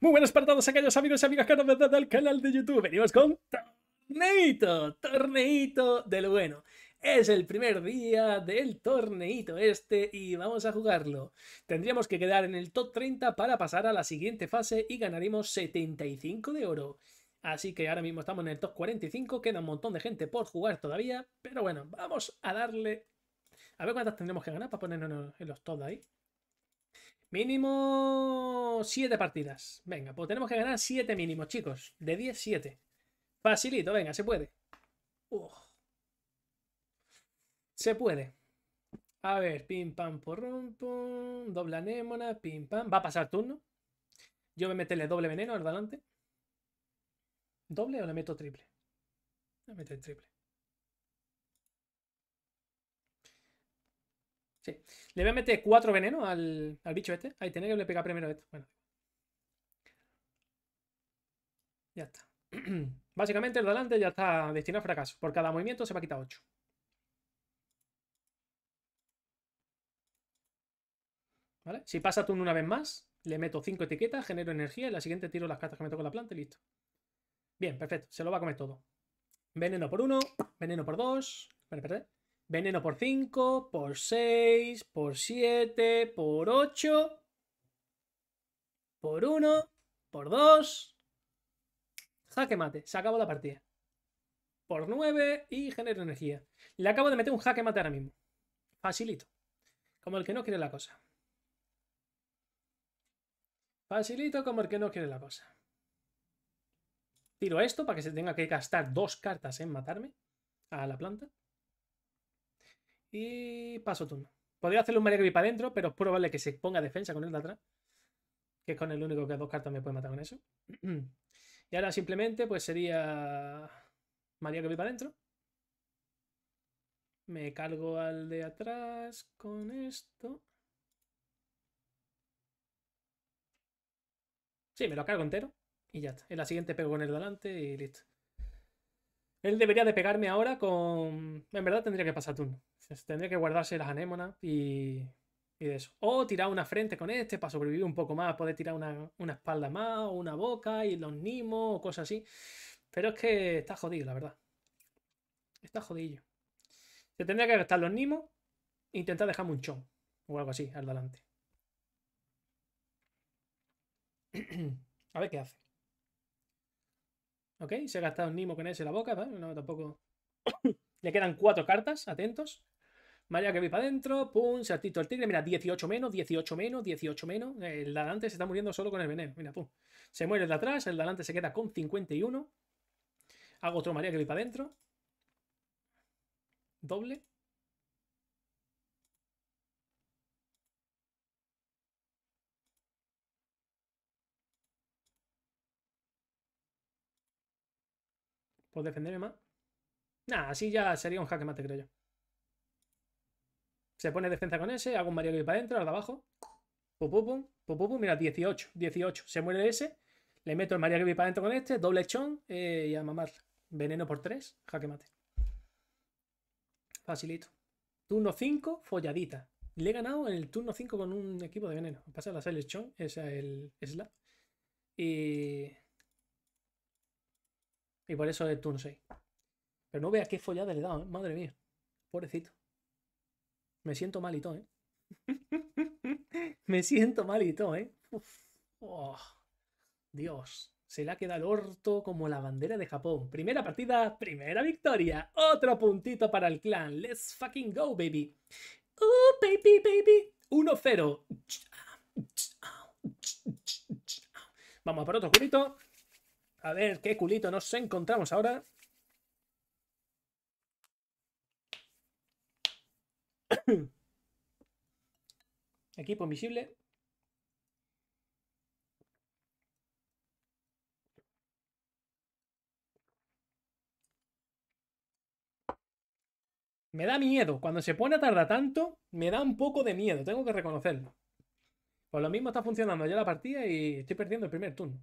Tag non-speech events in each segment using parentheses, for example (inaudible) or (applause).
Muy buenas para todos aquellos amigos y amigas que nos ven desde el canal de YouTube. Venimos con torneito, torneito lo bueno. Es el primer día del torneito este y vamos a jugarlo. Tendríamos que quedar en el top 30 para pasar a la siguiente fase y ganaremos 75 de oro. Así que ahora mismo estamos en el top 45, queda un montón de gente por jugar todavía, pero bueno, vamos a darle... A ver cuántas tendremos que ganar para ponernos en los top de ahí. Mínimo 7 partidas. Venga, pues tenemos que ganar 7 mínimos, chicos. De 10, 7. Facilito, venga, se puede. Se puede. A ver, pim pam por pum. Doble anémona, pim pam. Va a pasar turno. Yo voy a meterle doble veneno al adelante ¿Doble o le meto triple? Le meto triple. Sí. Le voy a meter cuatro venenos al, bicho este. Ahí tiene que le pegar primero esto. Bueno. Ya está. (clears throat) Básicamente el delante ya está destinado a fracaso. Por cada movimiento se va a quitar 8. ¿Vale? Si pasa turno una vez más, le meto 5 etiquetas, genero energía y la siguiente tiro las cartas que meto con la planta y listo. Bien, perfecto. Se lo va a comer todo. Veneno por 1, veneno por 2. Vale, Veneno por 5, por 6, por 7, por 8, por 1, por 2. Jaque mate, se acabó la partida. Por 9 y genero energía. Le acabo de meter un jaque mate ahora mismo. Facilito. Como el que no quiere la cosa. Facilito como el que no quiere la cosa. Tiro esto para que se tenga que gastar dos cartas en matarme a la planta. Y paso turno. Podría hacerle un Mario Kirby para adentro, pero es probable que se ponga defensa con el de atrás. Que es con el único que dos cartas me puede matar con eso. (clears throat) y ahora simplemente pues sería Mario Kirby para adentro. Me cargo al de atrás con esto. Sí, me lo cargo entero. Y ya está. En la siguiente pego con el delante y listo. Él debería de pegarme ahora con... En verdad tendría que pasar turno. Tendría que guardarse las anémonas y... y de eso. O tirar una frente con este para sobrevivir un poco más. Poder tirar una, espalda más o una boca y los nimos o cosas así. Pero es que está jodido, la verdad. Está jodido. Se tendría que gastar los nimos e intentar dejarme un chon. O algo así, al delante. (clears throat) A ver qué hace. Ok, se ha gastado un Nimo con ese en la boca, No, tampoco. (coughs) Le quedan cuatro cartas, atentos. María que para adentro, pum, saltito el tigre. Mira, 18 menos, 18 menos, 18 menos. El delante se está muriendo solo con el veneno. Mira, pum. Se muere el de atrás, el delante se queda con 51. Hago otro María que para adentro. Doble. Por defenderme más? Nada, así ya sería un jaque mate, creo yo. Se pone defensa con ese, hago un Mario que para adentro, al de abajo. Pum, pum, mira, 18, 18. Se muere ese, le meto el Mario que para adentro con este, doble chon eh, y a mamar. Veneno por 3, jaque mate. Facilito. Turno 5, folladita. Le he ganado en el turno 5 con un equipo de veneno. Pasa la Silent Chon, esa es el slap. Y y por eso es turno 6. Pero no vea qué follada le he dado, ¿eh? madre mía. Pobrecito. Me siento malito, ¿eh? (laughs) Me siento malito, ¿eh? Oh, Dios. Se le ha quedado el orto como la bandera de Japón. Primera partida, primera victoria. Otro puntito para el clan. Let's fucking go, baby. Oh, baby, baby. 1-0. Vamos a por otro culito. A ver qué culito nos encontramos ahora. (coughs) Equipo invisible. Me da miedo. Cuando se pone a tardar tanto, me da un poco de miedo. Tengo que reconocerlo. Por pues lo mismo está funcionando ya la partida y estoy perdiendo el primer turno.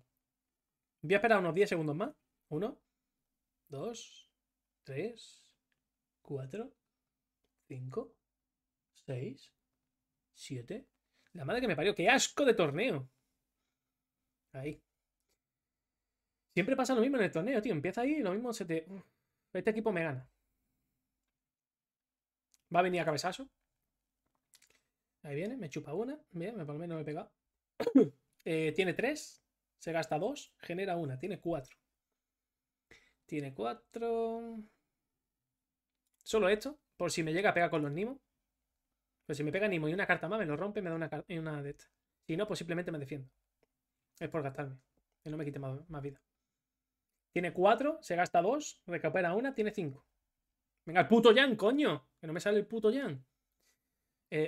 Voy a esperar unos 10 segundos más. Uno, dos, tres, cuatro, cinco, seis, siete. La madre que me parió. ¡Qué asco de torneo! Ahí. Siempre pasa lo mismo en el torneo, tío. Empieza ahí y lo mismo se te... Este equipo me gana. Va a venir a cabezazo. Ahí viene, me chupa una. Bien, por lo menos me he pegado. (coughs) Eh, tiene tres. Se gasta 2, genera 1, tiene 4. Tiene 4... Solo esto, por si me llega a pegar con los Nimo. Pues si me pega Nimo y una carta más, me lo rompe me da una, una de estas. Si no, pues simplemente me defiendo. Es por gastarme. Que no me quite más, vida. Tiene 4, se gasta 2, recupera 1, tiene 5. Venga, el puto Jan, coño. Que no me sale el puto Jan.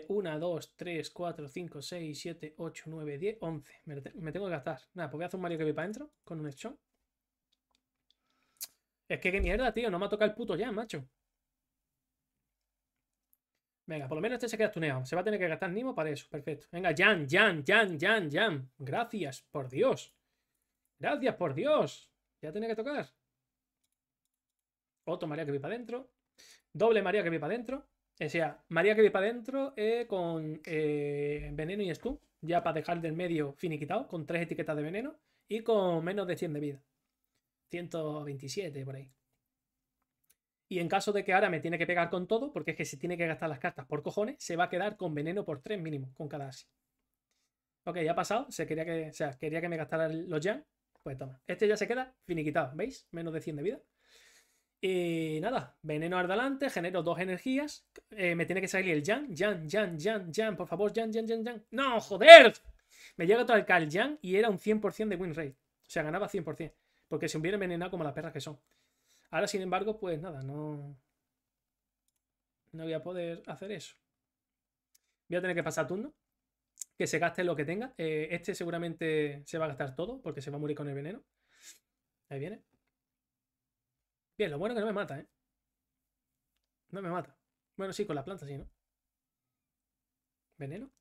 1, 2, 3, 4, 5, 6, 7, 8, 9, 10, 11. Me, tengo que gastar. Nada, pues voy a hacer un Mario que voy para adentro con un hechón Es que qué mierda, tío. No me ha tocado el puto ya, macho. Venga, por lo menos este se queda tuneado. Se va a tener que gastar Nimo para eso. Perfecto. Venga, Jan, Jan, Jan, Jan, Jan. Gracias, por Dios. Gracias, por Dios. Ya tenía que tocar. Otro María que vi para adentro. Doble María que vi para adentro. Es decir, María que vi para adentro con eh, veneno y scoop ya para dejar del medio finiquitado, con tres etiquetas de veneno y con menos de 100 de vida. 127 por ahí. Y en caso de que ahora me tiene que pegar con todo, porque es que se tiene que gastar las cartas por cojones, se va a quedar con veneno por 3 mínimo, con cada así. Ok, ya ha pasado, se quería que, quería que me gastara los Jan, pues toma. Este ya se queda finiquitado, ¿veis? Menos de 100 de vida. Y nada, veneno ardalante, genero dos energías. Eh, me tiene que salir el Jan, Jan, Jan, Jan, Jan, por favor, Jan, Jan, Jan, Jan. ¡No, joder! Me llega todo el Yang y era un 100% de win rate. O sea, ganaba 100%. Porque se hubiera envenenado como las perras que son. Ahora, sin embargo, pues nada, no. No voy a poder hacer eso. Voy a tener que pasar turno. Que se gaste lo que tenga. Eh, este seguramente se va a gastar todo porque se va a morir con el veneno. Ahí viene. Bien, lo bueno que no me mata, ¿eh? No me mata. Bueno, sí, con la planta sí, ¿no? ¿Veneno?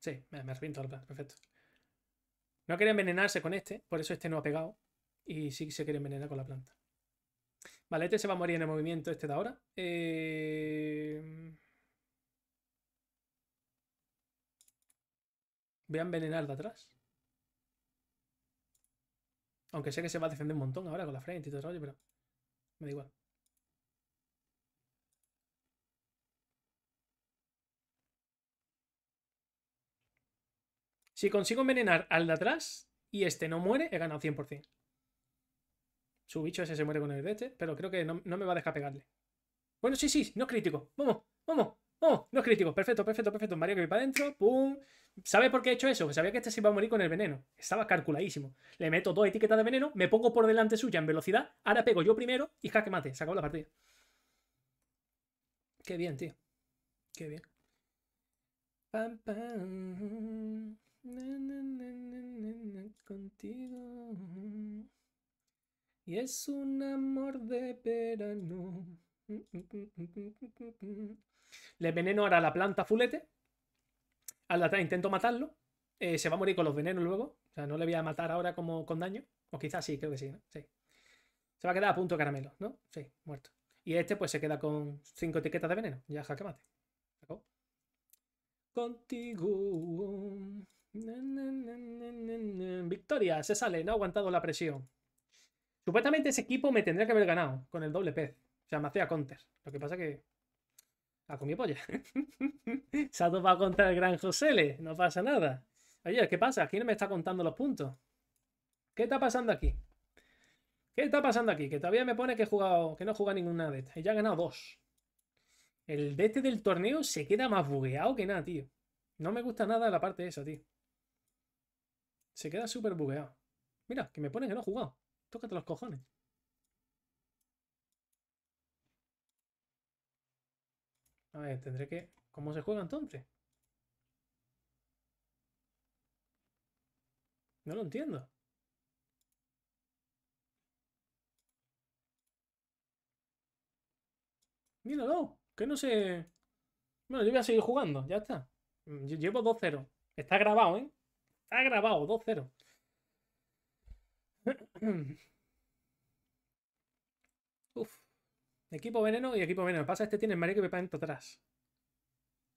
Sí, me, me reviento la planta, perfecto. No quería envenenarse con este, por eso este no ha pegado. Y sí se quiere envenenar con la planta. Vale, este se va a morir en el movimiento este de ahora. Eh... Voy a envenenar de atrás. Aunque sé que se va a defender un montón ahora con la frente y todo el rollo, pero me da igual. Si consigo envenenar al de atrás y este no muere, he ganado 100%. Su bicho ese se muere con el de este, pero creo que no, me va a dejar pegarle. Bueno, sí, sí, no es crítico. Vamos, vamos. Oh, dos críticos, perfecto, perfecto, perfecto. Mario que voy para adentro, pum. ¿Sabes por qué he hecho eso? Que sabía que este se iba a morir con el veneno. Estaba calculadísimo. Le meto dos etiquetas de veneno, me pongo por delante suya en velocidad, ahora pego yo primero y jaque mate. Se acabó la partida. Qué bien, tío. Qué bien. Pam, pam. contigo. Y es un amor de verano. Le veneno ahora la planta fulete. Al intento matarlo. Eh, se va a morir con los venenos luego. O sea, no le voy a matar ahora como con daño. O quizás sí, creo que sí, Sí. Se va a quedar a punto caramelo, ¿no? Sí, muerto. Y este pues se queda con cinco etiquetas de veneno. Ya jaque mate. Contigo. Victoria, se sale, no ha aguantado la presión. Supuestamente ese equipo me tendría que haber ganado con el doble pez. O sea, me hacía counter. Lo que pasa que ha ah, comido polla. (laughs) Se ha topado contra el gran Josele. No pasa nada. Oye, ¿qué pasa? ¿Quién me está contando los puntos. ¿Qué está pasando aquí? ¿Qué está pasando aquí? Que todavía me pone que he jugado, que no juega ninguna de estas. Y ya ha ganado dos. El de este del torneo se queda más bugueado que nada, tío. No me gusta nada la parte de esa, tío. Se queda súper bugueado. Mira, que me pone que no ha jugado. Tócate los cojones. A ver, tendré que... ¿Cómo se juega entonces? No lo entiendo. Míralo, que no sé... Bueno, yo voy a seguir jugando, ya está. Mm, llevo 2-0. Está grabado, ¿eh? Está grabado, 2-0. (clears throat) Uf. Equipo veneno y equipo veneno. pasa este tiene el marico y dentro atrás.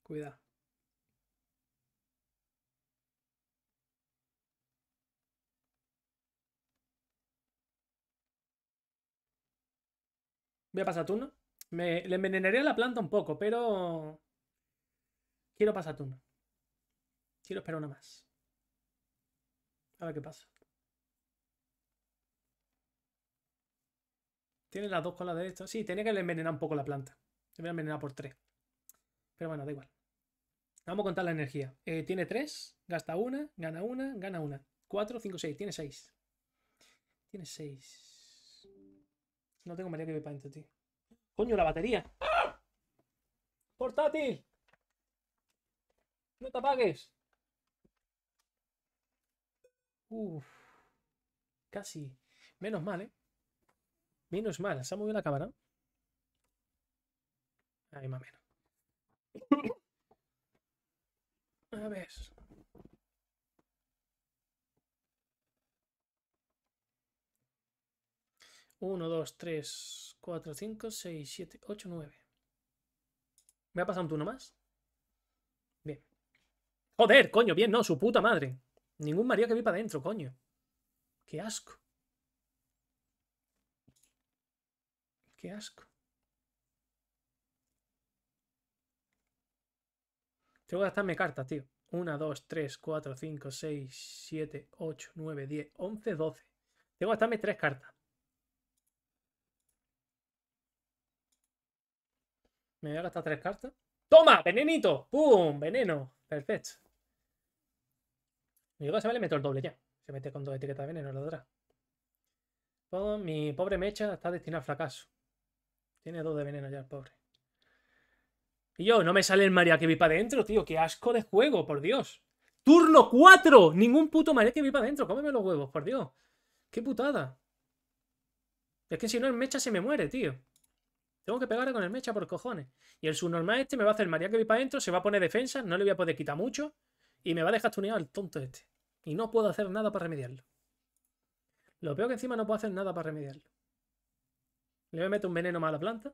Cuidado. Voy a pasar turno. Me, le a la planta un poco, pero... Quiero pasar turno. Quiero esperar una más. A ver qué pasa. Tiene las dos colas de esto. Sí, tenía que envenenar un poco la planta. Se voy a por tres. Pero bueno, da igual. Vamos a contar la energía. Eh, tiene tres, gasta una, gana una, gana una. Cuatro, cinco, seis. Tiene seis. Tiene seis. No tengo manera que me para tío. Coño, la batería. Portátil. No te apagues. Uf. Casi. Menos mal, ¿eh? Menos mal, se ha movido la cámara. Ahí más menos. A ver. Uno, dos, tres, cuatro, cinco, seis, siete, ocho, nueve. ¿Me ha pasado un turno más? Bien. Joder, coño, bien, no, su puta madre. Ningún María que viva para adentro, coño. Qué asco. Qué asco. Tengo que gastarme cartas, tío. 1, 2, 3, 4, 5, 6, 7, 8, 9, 10, 11, 12. Tengo que gastarme 3 cartas. Me voy a gastar 3 cartas. ¡Toma! ¡Venenito! ¡Pum! ¡Veneno! Perfecto. Mi se me le meto el doble ya. Se mete con dos etiquetas de veneno, la otra. mi pobre mecha está destinada al fracaso. Tiene dos de veneno ya, el pobre. Y yo, no me sale el María que vi para adentro, tío. Qué asco de juego, por Dios. ¡Turno 4! Ningún puto María que vi para adentro. Cómeme los huevos, por Dios. ¡Qué putada! Es que si no, el mecha se me muere, tío. Tengo que pegarle con el mecha por cojones. Y el subnormal este me va a hacer el María que vi para adentro, se va a poner defensa, no le voy a poder quitar mucho. Y me va a dejar tuneado el tonto este. Y no puedo hacer nada para remediarlo. Lo peor que encima no puedo hacer nada para remediarlo. Le meter un veneno más a la planta.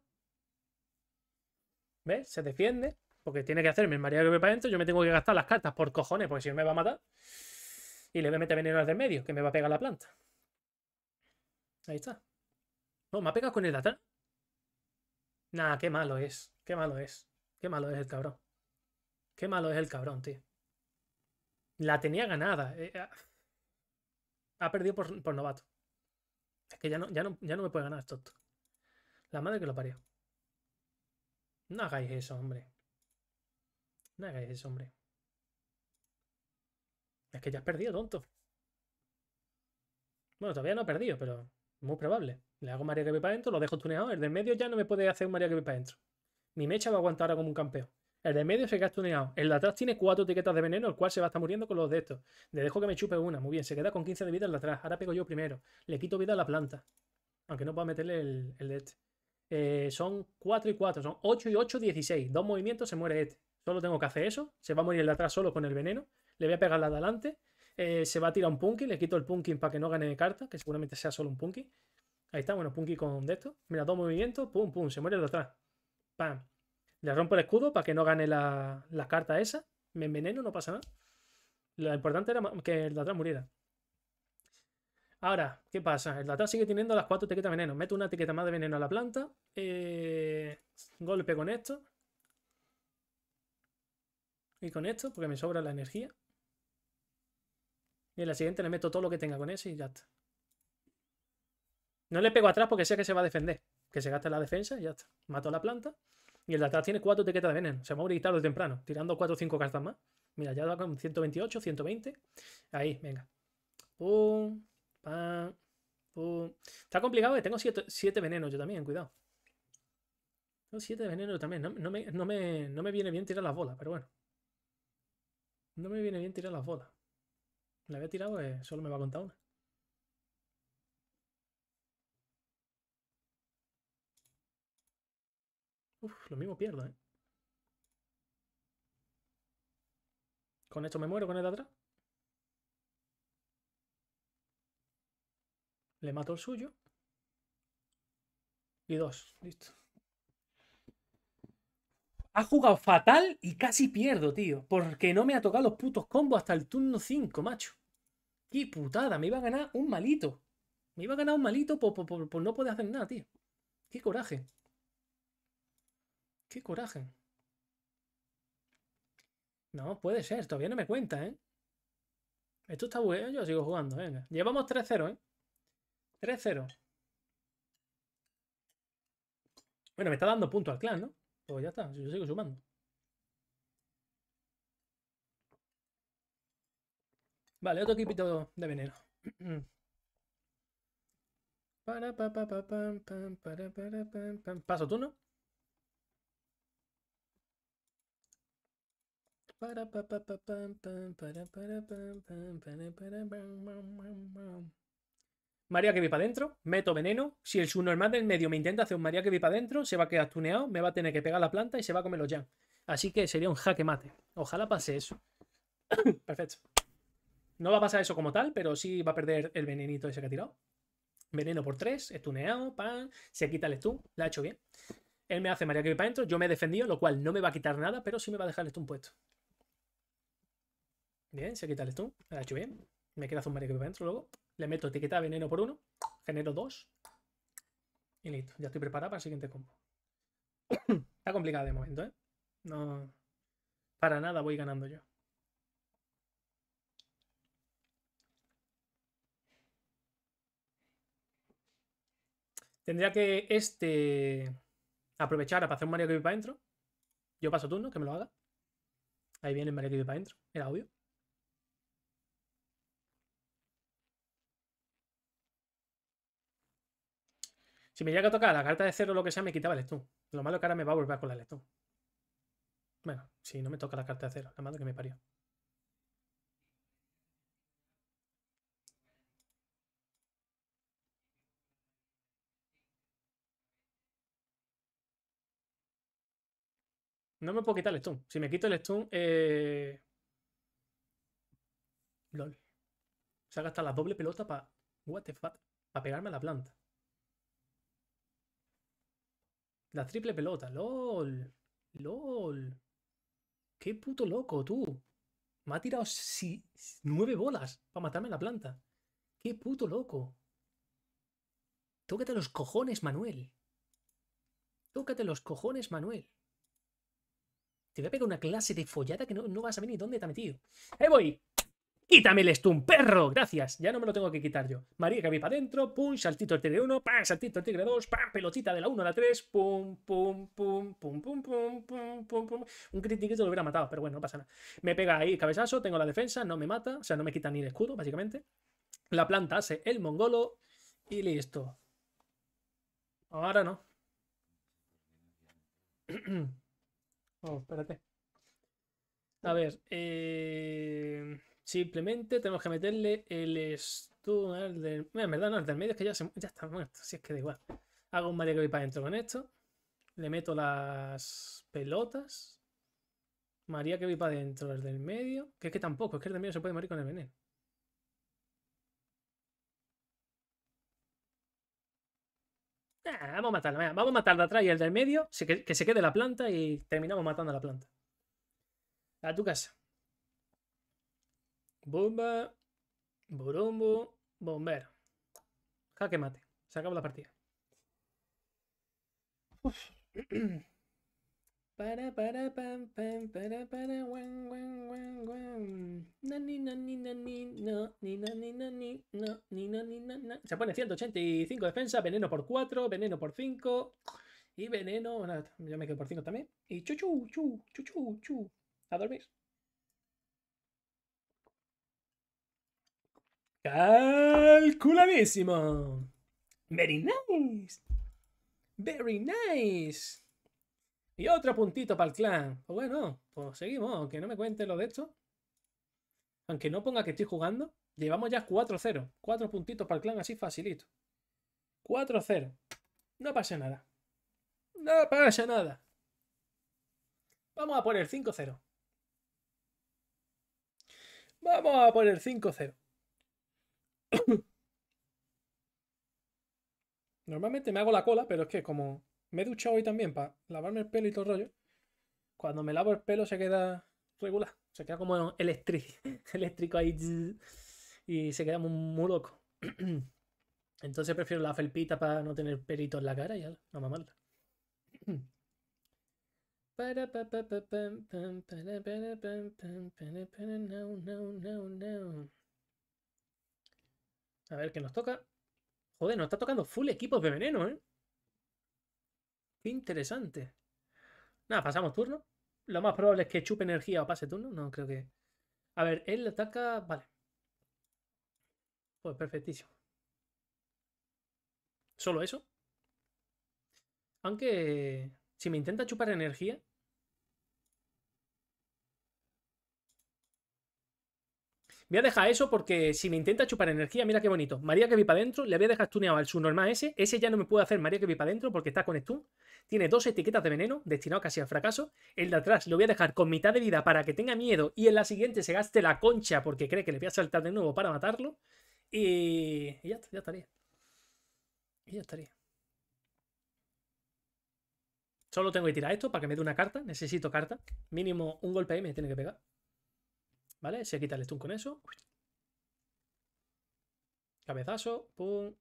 ¿Ves? Se defiende. Porque tiene que hacerme el María que para adentro. Yo me tengo que gastar las cartas por cojones, porque si no me va a matar. Y le voy a meter veneno al del medio, que me va a pegar la planta. Ahí está. No, oh, me ha pegado con el atrás. Nah, qué malo es. Qué malo es. Qué malo es el cabrón. Qué malo es el cabrón, tío. La tenía ganada. Eh, ah. ha perdido por, novato. Es que ya no, ya ya no me puede ganar esto. La madre que lo parió. No hagáis eso, hombre. No hagáis eso, hombre. Es que ya has perdido, tonto. Bueno, todavía no ha perdido, pero muy probable. Le hago María que ve para adentro, lo dejo tuneado. El del medio ya no me puede hacer un María que ve para adentro. Mi mecha va a aguantar ahora como un campeón. El de medio se queda tuneado. El de atrás tiene cuatro etiquetas de veneno, el cual se va a estar muriendo con los de estos. Le dejo que me chupe una. Muy bien, se queda con 15 de vida el de atrás. Ahora pego yo primero. Le quito vida a la planta. Aunque no pueda meterle el, el de este. Eh, son 4 y 4, son 8 y 8, 16. Dos movimientos, se muere este. Solo tengo que hacer eso. Se va a morir el de atrás solo con el veneno. Le voy a pegar la de adelante. Eh, se va a tirar un Punky. Le quito el Punky para que no gane carta, que seguramente sea solo un Punky. Ahí está, bueno, Punky con de esto. Mira, dos movimientos, pum, pum, se muere el de atrás. Pam. Le rompo el escudo para que no gane la, la carta esa. Me enveneno, no pasa nada. Lo importante era que el de atrás muriera. Ahora, ¿qué pasa? El atrás sigue teniendo las cuatro etiquetas de veneno. Meto una etiqueta más de veneno a la planta. Eh, golpe con esto. Y con esto, porque me sobra la energía. Y en la siguiente le meto todo lo que tenga con ese y ya está. No le pego atrás porque sé que se va a defender. Que se gasta la defensa y ya está. Mato a la planta. Y el de tiene cuatro etiquetas de veneno. Se va a morir tarde o temprano. Tirando cuatro o cinco cartas más. Mira, ya va con 128, 120. Ahí, venga. Pum. Está complicado, tengo siete, venenos yo también, cuidado. Tengo siete venenos también. No, me, no me viene bien tirar las bolas, pero bueno. No me viene bien tirar las bolas. La había tirado, eh, solo me va a contar una. Uf, lo mismo pierdo, ¿eh? Con esto me muero, con el de atrás. Le mato el suyo. Y dos, listo. Ha jugado fatal y casi pierdo, tío. Porque no me ha tocado los putos combos hasta el turno 5, macho. Qué putada, me iba a ganar un malito. Me iba a ganar un malito por, no poder hacer nada, tío. Qué coraje. Qué coraje. No, puede ser, todavía no me cuenta, ¿eh? Esto está bueno, yo sigo jugando, venga. Llevamos 3-0, ¿eh? 3-0. Bueno, me está dando punto al clan, ¿no? Pues ya está, yo sigo sumando. Vale, otro equipito de veneno. Paso turno. Para María que vi para adentro, meto veneno. Si el subnormal del medio me intenta hacer un María que vi para adentro, se va a quedar tuneado, me va a tener que pegar la planta y se va a comer los Así que sería un jaque mate. Ojalá pase eso. (coughs) Perfecto. No va a pasar eso como tal, pero sí va a perder el venenito ese que ha tirado. Veneno por 3, estuneado, pan, se quita el stun, la ha hecho bien. Él me hace María que vi para adentro, yo me he defendido, lo cual no me va a quitar nada, pero sí me va a dejar el stun puesto. Bien, se quita el stun, la ha hecho bien. Me queda hacer un María que vi para adentro luego. Le meto etiqueta veneno por uno, genero dos. Y listo, ya estoy preparada para el siguiente combo. (coughs) Está complicado de momento, ¿eh? No. Para nada voy ganando yo. Tendría que este aprovechar para hacer un Mario que para adentro. Yo paso turno, que me lo haga. Ahí viene el Mario que para adentro, era obvio. Si me llega a tocar la carta de cero o lo que sea, me quitaba el stun. Lo malo que ahora me va a volver con el stun. Bueno, si no me toca la carta de cero, la madre que me parió. No me puedo quitar el stun. Si me quito el stun, eh... LOL. Se ha gastado la doble pelota para... What the fuck? Para pegarme a la planta. La triple pelota, lol. LOL. Qué puto loco, tú. Me ha tirado nueve bolas para matarme en la planta. Qué puto loco. Tócate los cojones, Manuel. Tócate los cojones, Manuel. Te voy a pegar una clase de follada que no, no vas a ver ni dónde te ha metido. ¡Ahí ¡Eh, voy! Quítame el un perro. Gracias. Ya no me lo tengo que quitar yo. María vi para adentro. Pum, saltito el tigre 1. Pam, saltito el tigre 2. Pam, pelotita de la 1 a la 3. Pum, pum, pum, pum, pum, pum, pum, pum, pum. Un se lo hubiera matado, pero bueno, no pasa nada. Me pega ahí cabezazo. Tengo la defensa. No me mata. O sea, no me quita ni el escudo, básicamente. La planta hace el mongolo. Y listo. Ahora no. (clears throat) Oh, espérate. A ver. Eh... Simplemente tenemos que meterle el al del. en verdad, no, el del medio es que ya, está muerto, si es que da igual. Hago un María que voy para adentro con esto. Le meto las pelotas. María que vi para adentro, el del medio. Que es que tampoco, es que el del medio se puede morir con el veneno. Ah, vamos a matarla, vamos a matar de atrás y el del medio, que se quede la planta y terminamos matando a la planta. A tu casa. Bomba, Borombo, Bombero. Jaque mate. Se acaba la partida. Uf. Para, para, pam, pam, para, para, guan, guan, guan, guan. Nani, nani, nani, no, ni, nani, Se pone 185 defensa, veneno por 4, veneno por 5. Y veneno, bueno, yo me quedo por 5 también. Y chu, chu, chu, chu, chu, chu. A dormir. Calculadísimo. Very nice. Very nice. Y otro puntito para el clan. Pues bueno, pues seguimos. Aunque no me cuente lo de esto. Aunque no ponga que estoy jugando. Llevamos ya 4-0. 4 puntitos para el clan así facilito. 4-0. No pasa nada. No pasa nada. Vamos a poner 5-0. Vamos a poner 5-0. Normalmente me hago la cola, pero es que como me he duchado hoy también para lavarme el pelo y todo el rollo, cuando me lavo el pelo se queda regular, se queda como eléctrico ahí y se queda muy, loco. Entonces prefiero la felpita para no tener pelito en la cara y ya, no mamarla. A ver qué nos toca. Joder, nos está tocando full equipos de veneno, ¿eh? Qué interesante. Nada, pasamos turno. Lo más probable es que chupe energía o pase turno. No creo que... A ver, él ataca... Vale. Pues perfectísimo. Solo eso. Aunque... Si me intenta chupar energía, Voy a dejar eso porque si me intenta chupar energía, mira qué bonito. María que vi para adentro, le voy a dejar tuneado al subnormal ese. Ese ya no me puede hacer María que vi para adentro porque está con stun. Tiene dos etiquetas de veneno, destinado casi al fracaso. El de atrás lo voy a dejar con mitad de vida para que tenga miedo y en la siguiente se gaste la concha porque cree que le voy a saltar de nuevo para matarlo. Y, y ya, ya estaría. Y ya estaría. Solo tengo que tirar esto para que me dé una carta. Necesito carta. Mínimo un golpe ahí me tiene que pegar. ¿Vale? Se quita el stun con eso. Cabezazo, pum.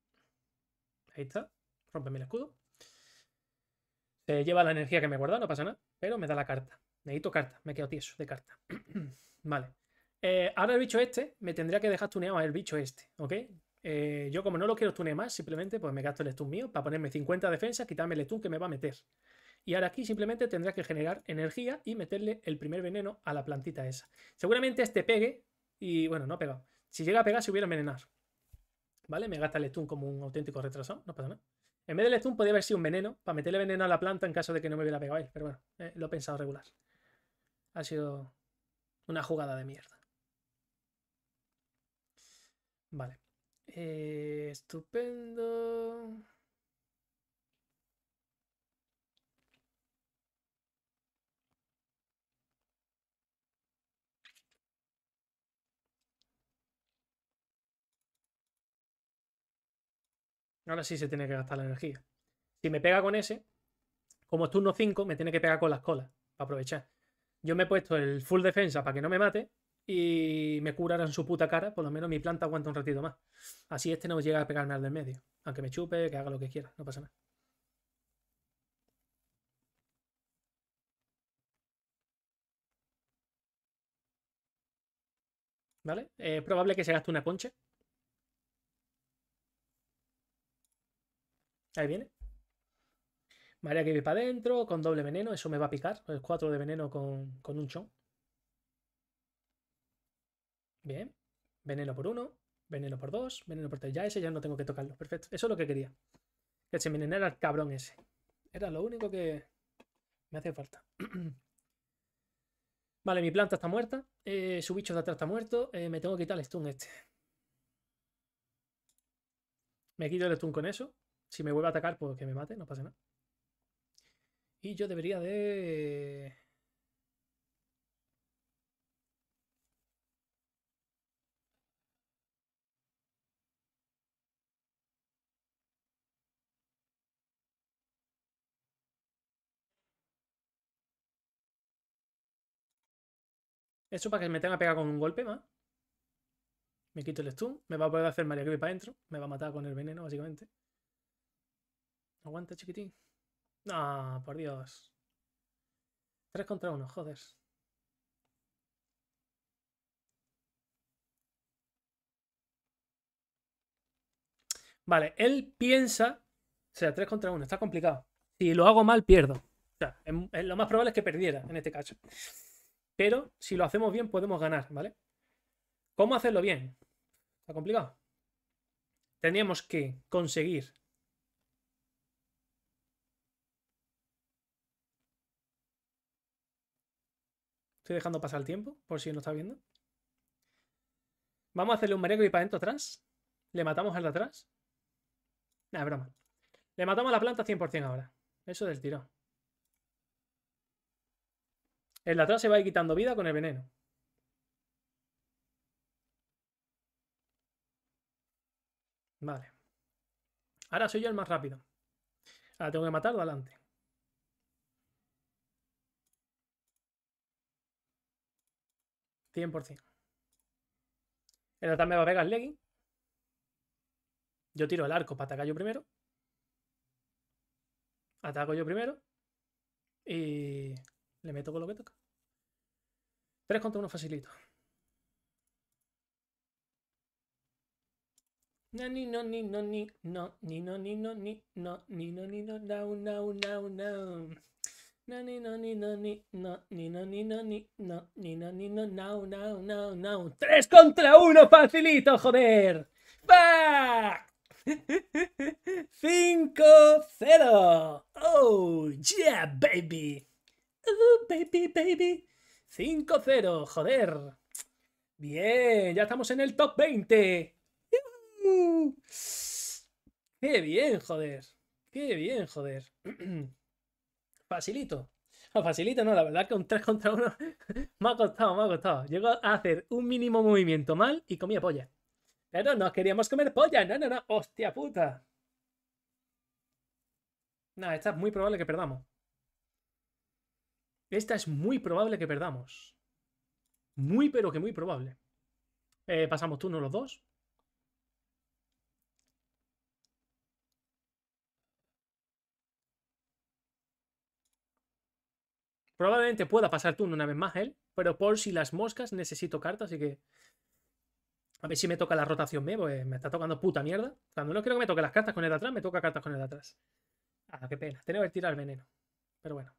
Ahí está. rompe el escudo. Se lleva la energía que me guarda, no pasa nada. Pero me da la carta. Necesito carta. Me quedo tieso de carta. (clears throat) vale. Eh, ahora el bicho este me tendría que dejar tuneado el bicho este, ¿ok? Eh, yo como no lo quiero tunear más, simplemente pues me gasto el stun mío para ponerme 50 defensa, quitarme el stun que me va a meter. Y ahora aquí simplemente tendrá que generar energía y meterle el primer veneno a la plantita esa. Seguramente este pegue y bueno, no ha pegado. Si llega a pegar se hubiera envenenado. ¿Vale? Me gasta el stun como un auténtico retraso, no pasa nada. En vez del stun podría haber sido un veneno, para meterle veneno a la planta en caso de que no me hubiera pegado Pero bueno, eh, lo he pensado regular. Ha sido una jugada de mierda. Vale. Eh, estupendo. Ahora sí se tiene que gastar la energía. Si me pega con ese, como es turno 5, me tiene que pegar con las colas para aprovechar. Yo me he puesto el full defensa para que no me mate y me curarán su puta cara, por lo menos mi planta aguanta un ratito más. Así este no llega a pegarme al del medio. Aunque me chupe, que haga lo que quiera, no pasa nada. ¿Vale? es probable que se gaste una concha, Ahí viene. María que vive para adentro, con doble veneno, eso me va a picar. El 4 de veneno con, un chon. Bien. Veneno por 1, veneno por 2, veneno por 3. Ya ese ya no tengo que tocarlo. Perfecto. Eso es lo que quería. Que se envenenara el cabrón ese. Era lo único que me hace falta. (clears throat) vale, mi planta está muerta. Eh, su bicho de atrás está muerto. Eh, me tengo que quitar el stun este. Me quito el stun con eso. Si me vuelve a atacar, pues que me mate, no pasa nada. Y yo debería de... Eso para que me tenga pegado con un golpe más. Me quito el stun. Me va a poder hacer que Grip para adentro. Me va a matar con el veneno, básicamente. Aguanta, chiquitín. Ah, por Dios. 3 contra 1, joder. Vale, él piensa. O sea, 3 contra 1, está complicado. Si lo hago mal, pierdo. O sea, em, eh, lo más probable es que perdiera en este caso. Pero si lo hacemos bien, podemos ganar, ¿vale? ¿Cómo hacerlo bien? Está complicado. Teníamos que conseguir Estoy dejando pasar el tiempo, por si no está viendo. Vamos a hacerle un merengue y para adentro atrás. Le matamos al de atrás. Nah, broma. Le matamos a la planta 100% ahora. Eso del tirón. El de atrás se va a ir quitando vida con el veneno. Vale. Ahora soy yo el más rápido. Ahora tengo que matar adelante. 100%. El ataque va a pegar el Legging. Yo tiro el arco para atacar yo primero. Ataco yo primero. Y le meto con lo que toca. 3 contra 1 facilito. No, ni, no, ni, no, ni, no, ni, no, ni, no, ni, no, ni, no, ni, no, no, no, no, no. No, ni, no, ni, no, ni, no, ni, no, ni, no, ni, no, ni, no, no, no, no, no, ¡Tres contra uno! ¡Facilito, joder! fuck (laughs) ¡Cinco, cero! Oh, yeah, baby. Uh, baby, baby. ¡Cinco, cero, joder. Bien, ya estamos en el top 20. ¡Qué bien, joder! ¡Qué bien, joder! (clears throat) Facilito. facilito, no, la verdad que un 3 contra 1 (laughs) me ha costado, me ha costado. Llego a hacer un mínimo movimiento mal y comía polla. Pero no queríamos comer polla, no, no, no, hostia puta. No, esta es muy probable que perdamos. Esta es muy probable que perdamos. Muy, pero que muy probable. Eh, pasamos turno los dos. Probablemente pueda pasar turno una vez más él, ¿eh? pero por si las moscas necesito cartas, así que... A ver si me toca la rotación B, pues me está tocando puta mierda. Cuando no quiero que me toque las cartas con el de atrás, me toca cartas con el de atrás. Ah, qué pena. Tengo que tirar veneno. Pero bueno.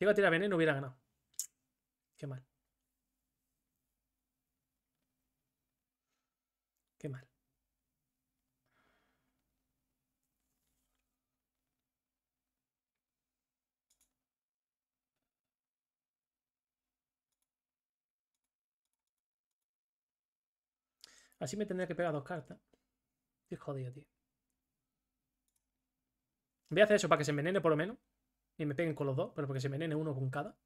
iba a tirar veneno, hubiera ganado. Qué mal. Así me tendría que pegar dos cartas. Estoy jodido, tío. Voy a hacer eso para que se envenene por lo menos. Y me peguen con los dos, pero porque se envenene uno con cada.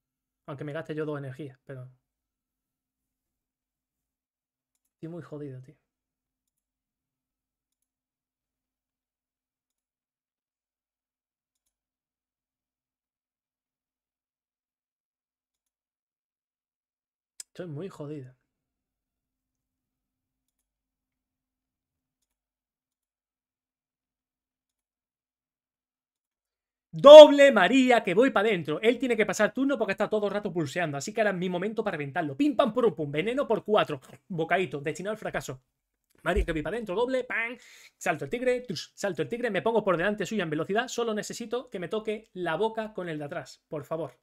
Aunque me gaste yo dos energías, pero... Estoy muy jodido, tío. Estoy muy jodido. Doble María, que voy para adentro. Él tiene que pasar turno porque está todo el rato pulseando. Así que ahora es mi momento para reventarlo. Pim, pam, pum, pum. Veneno por cuatro. Bocadito, destinado al fracaso. María que voy para adentro, doble, pan, salto el tigre, salto el tigre, me pongo por delante suya en velocidad, solo necesito que me toque la boca con el de atrás, por favor.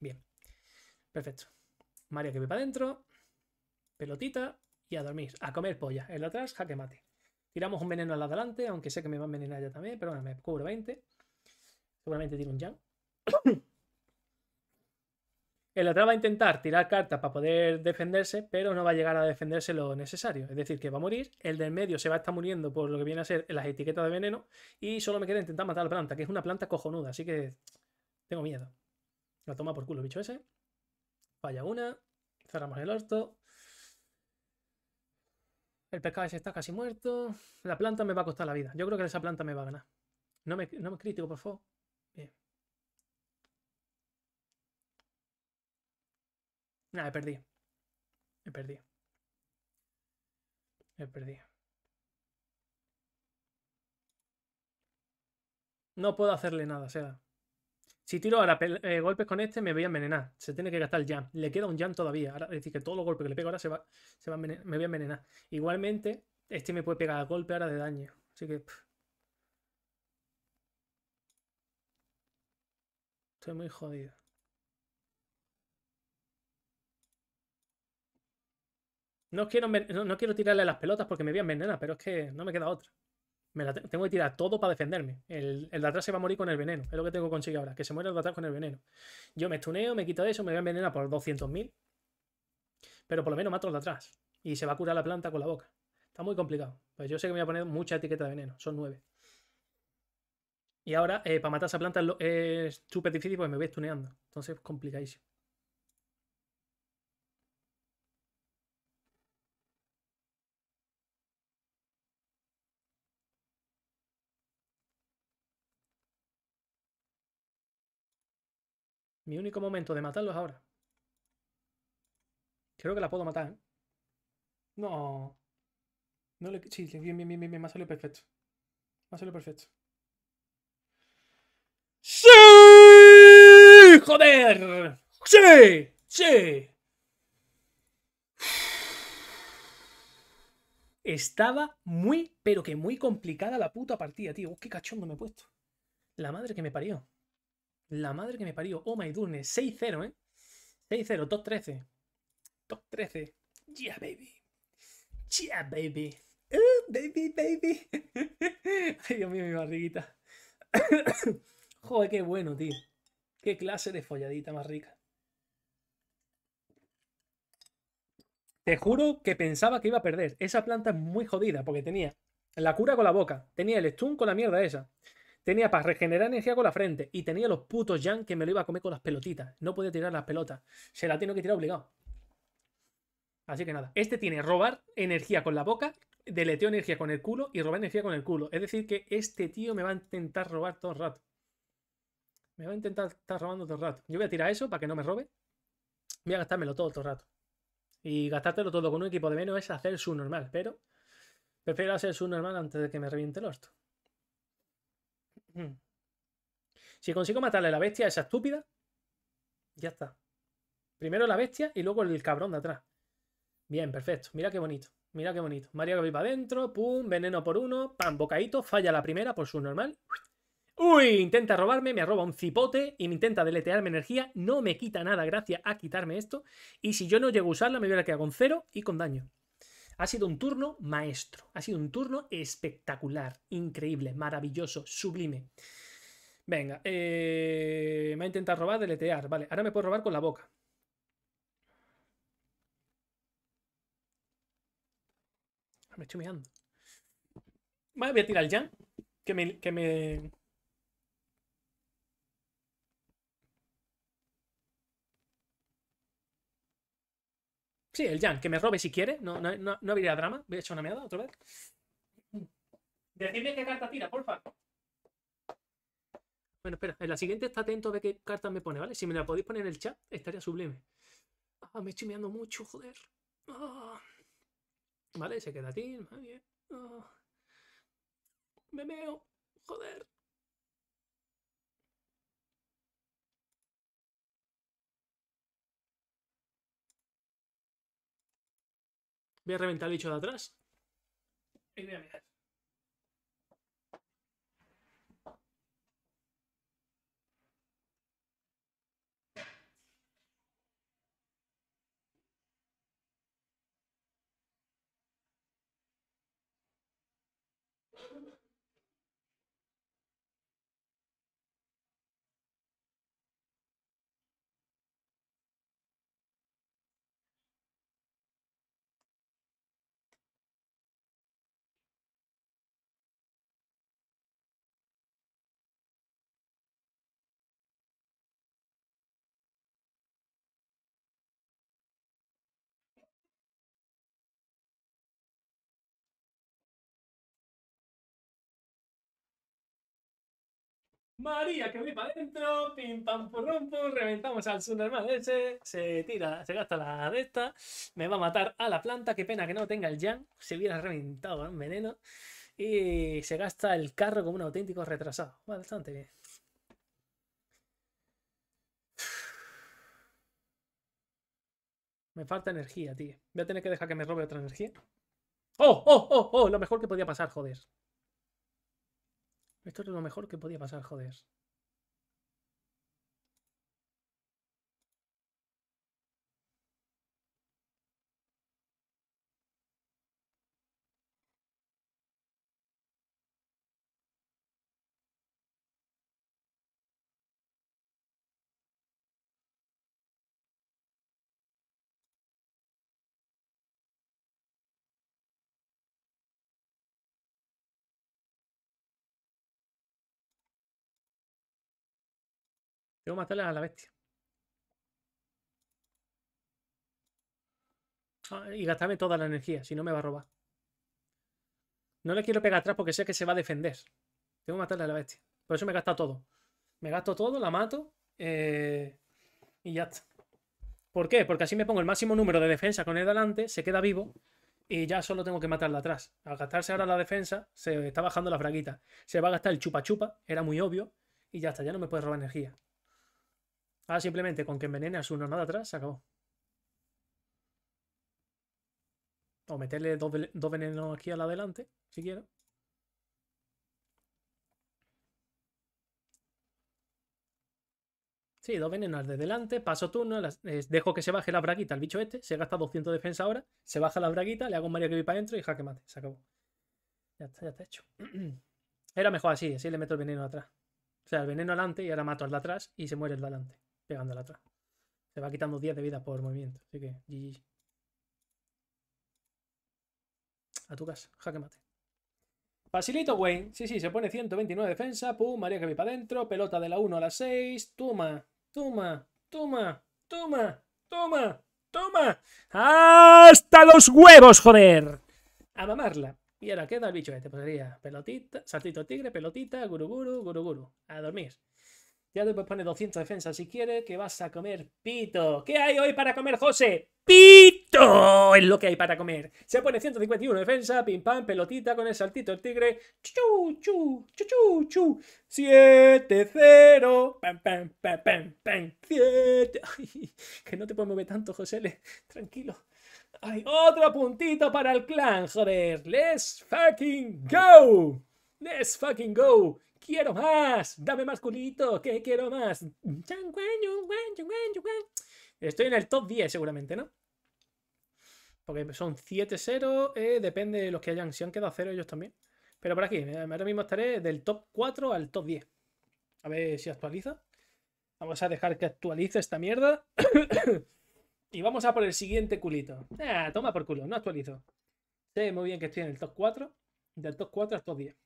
Bien, perfecto. María que voy para adentro, pelotita y a dormir, a comer polla. El de atrás, jaque mate. Tiramos un veneno al adelante, aunque sé que me va a envenenar ya también, pero bueno, me cubro 20. Seguramente tiene un jam. (coughs) El otro va a intentar tirar cartas para poder defenderse, pero no va a llegar a defenderse lo necesario. Es decir, que va a morir, el del medio se va a estar muriendo por lo que viene a ser las etiquetas de veneno, y solo me queda intentar matar a la planta, que es una planta cojonuda, así que tengo miedo. Lo toma por culo bicho ese. vaya una, cerramos el orto. El pescado ese está casi muerto. La planta me va a costar la vida. Yo creo que esa planta me va a ganar. No me, no me critico, por favor. Nada, ah, he perdí. He perdí. He perdí. No puedo hacerle nada, o sea Si tiro ahora eh, golpes con este, me voy a envenenar. Se tiene que gastar el jam. Le queda un jam todavía. Ahora, es decir, que todos los golpes que le pego ahora se va, se va me voy a envenenar. Igualmente, este me puede pegar a golpe ahora de daño. Así que... Estoy muy jodido. No quiero, tirarle las pelotas porque me voy a pero es que no me queda otra. tengo que tirar todo para defenderme. El, de atrás se va a morir con el veneno. Es lo que tengo que conseguir ahora, que se muera el de atrás con el veneno. Yo me estuneo, me quito eso, me voy a envenenar por 200.000. Pero por lo menos mato el de atrás. Y se va a curar la planta con la boca. Está muy complicado. Pues yo sé que me voy a poner mucha etiqueta de veneno. Son nueve. Y ahora, eh, para matar esa planta es súper difícil porque me voy stuneando. Entonces es complicadísimo. Mi único momento de matarlo es ahora. Creo que la puedo matar, ¿eh? No. No le... Sí, bien, bien, bien, bien. Me ha salido perfecto. Me ha salido perfecto. ¡Sí! ¡Joder! ¡Sí! ¡Sí! Estaba muy, pero que muy complicada la puta partida, tío. ¡Qué cachondo me he puesto! La madre que me parió. La madre que me parió. Oh my goodness. 6-0, ¿eh? 6-0, 13 Top 2-13. Yeah, baby. Yeah, baby. Uh, baby, baby. (laughs) Ay, Dios mío, mi barriguita. Joder, qué bueno, tío. Qué clase de folladita más rica. Te juro que pensaba que iba a perder. Esa planta es muy jodida porque tenía la cura con la boca, tenía el stun con la mierda esa, tenía para regenerar energía con la frente y tenía los putos yang que me lo iba a comer con las pelotitas. No podía tirar las pelotas. Se la tiene que tirar obligado. Así que nada, este tiene robar energía con la boca, deleteo energía con el culo y robar energía con el culo. Es decir, que este tío me va a intentar robar todo el rato. Me va a intentar estar robando todo el rato. Yo voy a tirar eso para que no me robe. Voy a gastármelo todo, todo el rato. Y gastártelo todo con un equipo de menos es hacer su normal, pero prefiero hacer su normal antes de que me reviente el orto. (clears throat) Si consigo matarle a la bestia esa estúpida, ya está. Primero la bestia y luego el cabrón de atrás. Bien, perfecto. Mira qué bonito. Mira qué bonito. María va para adentro. Pum, veneno por uno. Pam, Bocaíto. Falla la primera por su normal. Uy, intenta robarme, me roba un cipote y me intenta deletearme energía. No me quita nada gracias a quitarme esto. Y si yo no llego a usarla, me voy a con cero y con daño. Ha sido un turno maestro. Ha sido un turno espectacular, increíble, maravilloso, sublime. Venga, eh, me ha intentado robar, deletear. Vale, ahora me puedo robar con la boca. Ah, me estoy mirando. voy a tirar el Jan. Que que me, Sí, el Jan, que me robe si quiere. No, no, habría drama. Voy a echar una meada otra vez. Decidme qué carta tira, porfa. Bueno, espera. En la siguiente está atento a ver qué carta me pone, ¿vale? Si me la podéis poner en el chat, estaría sublime. Ah, me estoy meando mucho, joder. Ah. Vale, se queda a ti. Ah. Me meo. Joder. Voy a reventar el bicho de atrás. Y voy a mirar. María que voy para adentro, pim pam por pum, reventamos al Sunderman ese, se tira, se gasta la de esta, me va a matar a la planta, qué pena que no tenga el yang, se hubiera reventado ¿eh? un veneno, y se gasta el carro como un auténtico retrasado, bastante bien. Me falta energía, tío. Voy a tener que dejar que me robe otra energía. ¡Oh, oh, oh, oh! Lo mejor que podía pasar, joder. Esto era lo mejor que podía pasar, joder. que matarle a la bestia. Ah, y gastarme toda la energía, si no me va a robar. No le quiero pegar atrás porque sé que se va a defender. Tengo que matarle a la bestia. Por eso me gasta todo. Me gasto todo, la mato. Eh, y ya está. ¿Por qué? Porque así me pongo el máximo número de defensa con él delante, se queda vivo. Y ya solo tengo que matarla atrás. Al gastarse ahora la defensa, se está bajando la fraguita. Se va a gastar el chupa chupa, era muy obvio. Y ya está, ya no me puede robar energía. Ah, simplemente con que envenenas uno nada atrás, se acabó. O meterle dos, venenos aquí al adelante, si quiero. Sí, dos venenos de delante, paso turno, eh, dejo que se baje la braguita al bicho este, se gasta 200 defensa ahora, se baja la braguita, le hago un Mario que para adentro y jaque mate, se acabó. Ya está, ya está hecho. (clears throat) Era mejor así, así le meto el veneno atrás. O sea, el veneno adelante y ahora mato al de atrás y se muere el de adelante pegándola atrás. Se va quitando 10 de vida por movimiento. Así que, GG. A tu casa, jaque mate. Facilito, Wayne. Sí, sí, se pone 129 defensa. Pum, María que para adentro. Pelota de la 1 a la 6. Toma, toma, toma, toma, toma, toma. ¡Hasta los huevos, joder! A mamarla. Y ahora queda el bicho este. Pues pelotita, saltito tigre, pelotita, guruguru, guruguru. A dormir. Ya después pone 200 defensa si quiere, que vas a comer pito. ¿Qué hay hoy para comer, José? ¡Pito! Es lo que hay para comer. Se pone 151 defensa, pim pam, pelotita con el saltito el tigre. Chu, chu, chu, chu, chu. 7-0. Pam, pam, pam, pam, pam. 7. (laughs) que no te puedes mover tanto, José. Tranquilo. Ay, otro puntito para el clan, joder. Let's fucking go. Let's fucking go quiero más, dame más culito, que quiero más. Estoy en el top 10 seguramente, ¿no? Porque son 7-0, eh, depende de los que hayan, si han quedado 0 ellos también. Pero por aquí, eh, ahora mismo estaré del top 4 al top 10. A ver si actualiza. Vamos a dejar que actualice esta mierda. (coughs) y vamos a por el siguiente culito. Ah, toma por culo, no actualizo. Sé muy bien que estoy en el top 4. Del top 4 al top 10.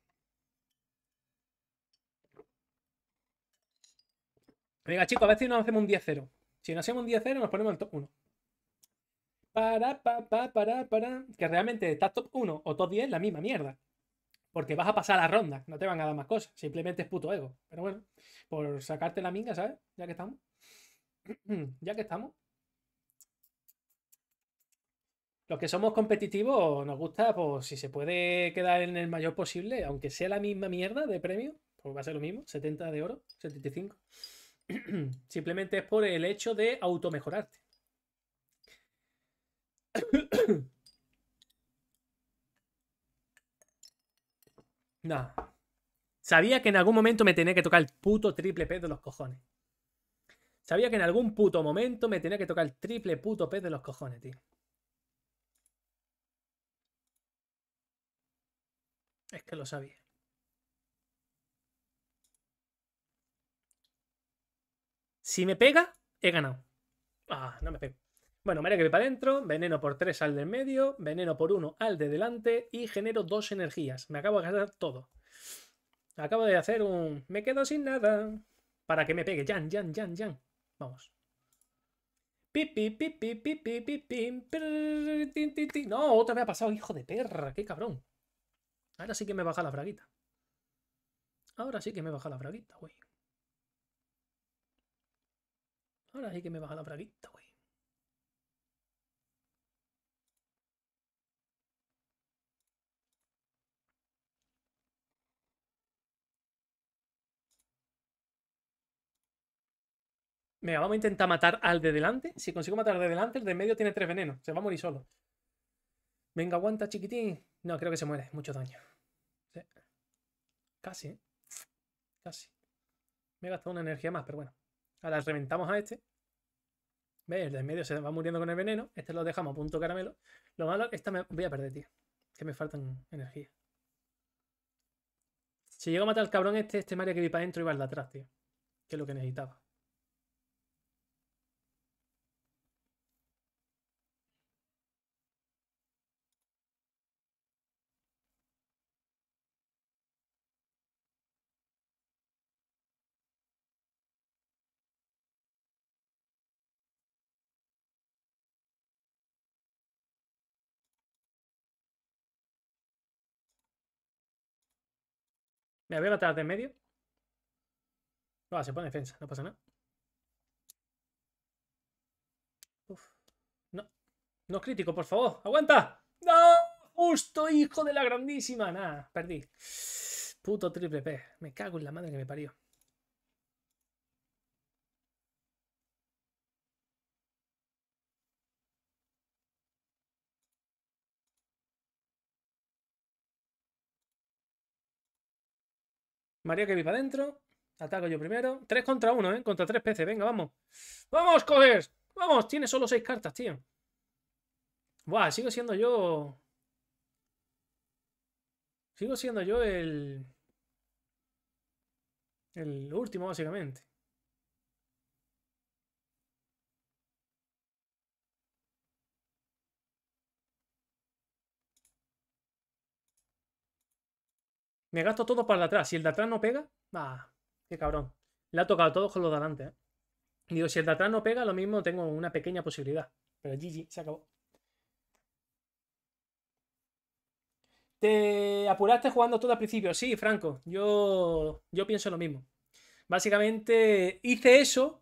Venga, chicos, a ver si nos hacemos un 10-0. Si no hacemos un 10-0, nos ponemos el top 1. Para, para, para, para, Que realmente estás top 1 o top 10, la misma mierda. Porque vas a pasar la ronda, no te van a dar más cosas. Simplemente es puto ego. Pero bueno, por sacarte la minga, ¿sabes? Ya que estamos. (clears throat) ya que estamos. Los que somos competitivos nos gusta, pues si se puede quedar en el mayor posible, aunque sea la misma mierda de premio, pues va a ser lo mismo, 70 de oro, 75. (clears throat) Simplemente es por el hecho de automejorarte. (clears throat) no. Sabía que en algún momento me tenía que tocar el puto triple P de los cojones. Sabía que en algún puto momento me tenía que tocar el triple puto P de los cojones, tío. Es que lo sabía. Si me pega, he ganado. Ah, no me pego. Bueno, María que para adentro, veneno por tres al en medio, veneno por uno al de delante y genero dos energías. Me acabo de gastar todo. Acabo de hacer un... Me quedo sin nada. Para que me pegue. Yan, yan, yan, yan. Vamos. Pipi, pipi, pipi, pipi. No, otra me ha pasado, hijo de perra. Qué cabrón. Ahora sí que me baja la fraguita. Ahora sí que me baja la fraguita, güey. Ahora sí que me baja la güey. Venga, vamos a intentar matar al de delante. Si consigo matar al de delante, el de medio tiene tres venenos. Se va a morir solo. Venga, aguanta, chiquitín. No, creo que se muere. Mucho daño. Casi, ¿eh? Casi. Me he gastado una energía más, pero bueno. Ahora reventamos a este. ¿Ves? El de en medio se va muriendo con el veneno. Este lo dejamos a punto caramelo. Lo malo es que esta me voy a perder, tío. Que me faltan energía. Si llego a matar al cabrón este, este Mario que vi para adentro iba al de atrás, tío. Que es lo que necesitaba. Me voy a matar de en medio. No, se pone defensa, no pasa nada. Uf. No. No crítico, por favor. ¡Aguanta! ¡No! ¡Justo, hijo de la grandísima! Nada, perdí. Puto triple P. Me cago en la madre que me parió. María que vi para adentro. Ataco yo primero. Tres contra uno, ¿eh? Contra tres peces. Venga, vamos. ¡Vamos, coger! ¡Vamos! Tiene solo seis cartas, tío. Buah, sigo siendo yo... Sigo siendo yo el... El último, básicamente. Me gasto todo para el atrás. Si el de atrás no pega, va. Ah, qué cabrón. Le ha tocado todo con los de delante. ¿eh? Digo, si el de atrás no pega, lo mismo tengo una pequeña posibilidad. Pero GG, se acabó. ¿Te apuraste jugando todo al principio? Sí, Franco. Yo, yo pienso lo mismo. Básicamente hice eso